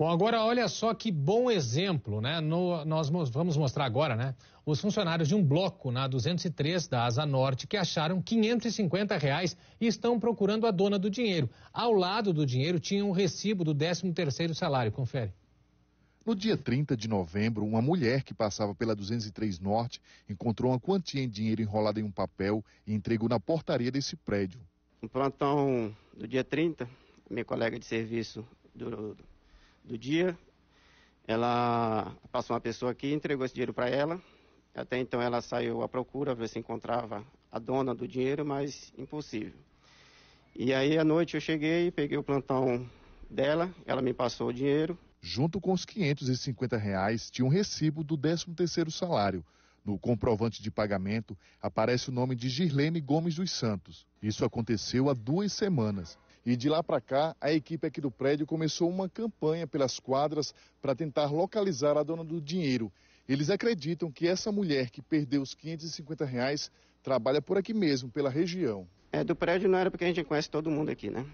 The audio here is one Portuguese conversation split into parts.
Bom, agora olha só que bom exemplo, né? No, nós vamos mostrar agora, né? Os funcionários de um bloco na 203 da Asa Norte que acharam 550 reais e estão procurando a dona do dinheiro. Ao lado do dinheiro tinha um recibo do 13º salário, confere. No dia 30 de novembro, uma mulher que passava pela 203 Norte encontrou uma quantia em dinheiro enrolada em um papel e entregou na portaria desse prédio. No plantão do dia 30, minha colega de serviço do do dia, ela passou uma pessoa aqui, entregou esse dinheiro para ela. Até então ela saiu à procura, ver se encontrava a dona do dinheiro, mas impossível. E aí à noite eu cheguei, peguei o plantão dela, ela me passou o dinheiro. Junto com os 550 reais, tinha um recibo do 13º salário. No comprovante de pagamento aparece o nome de Girlene Gomes dos Santos. Isso aconteceu há duas semanas. E de lá para cá, a equipe aqui do prédio começou uma campanha pelas quadras para tentar localizar a dona do dinheiro. Eles acreditam que essa mulher que perdeu os 550 reais trabalha por aqui mesmo, pela região. É, do prédio não era porque a gente conhece todo mundo aqui, né?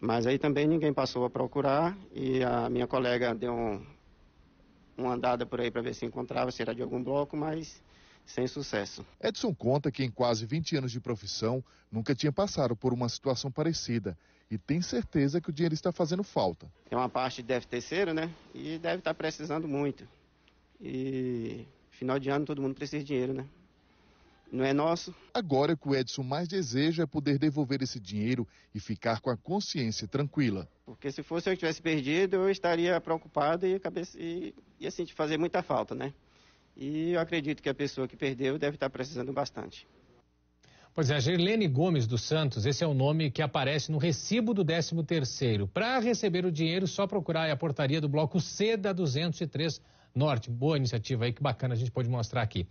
Mas aí também ninguém passou a procurar e a minha colega deu um, uma andada por aí para ver se encontrava, se era de algum bloco, mas sem sucesso. Edson conta que em quase 20 anos de profissão nunca tinha passado por uma situação parecida e tem certeza que o dinheiro está fazendo falta. Tem uma parte deve terceiro, né? E deve estar precisando muito. E final de ano todo mundo precisa de dinheiro, né? Não é nosso. Agora o que o Edson mais deseja é poder devolver esse dinheiro e ficar com a consciência tranquila. Porque se fosse eu que tivesse perdido, eu estaria preocupado e, cabeça, e, assim, fazer muita falta, né? E eu acredito que a pessoa que perdeu deve estar precisando bastante. Pois é, Gerlene Gomes dos Santos, esse é o nome que aparece no recibo do 13º. Para receber o dinheiro, só procurar a portaria do bloco C da 203 Norte. Boa iniciativa aí, que bacana, a gente pode mostrar aqui.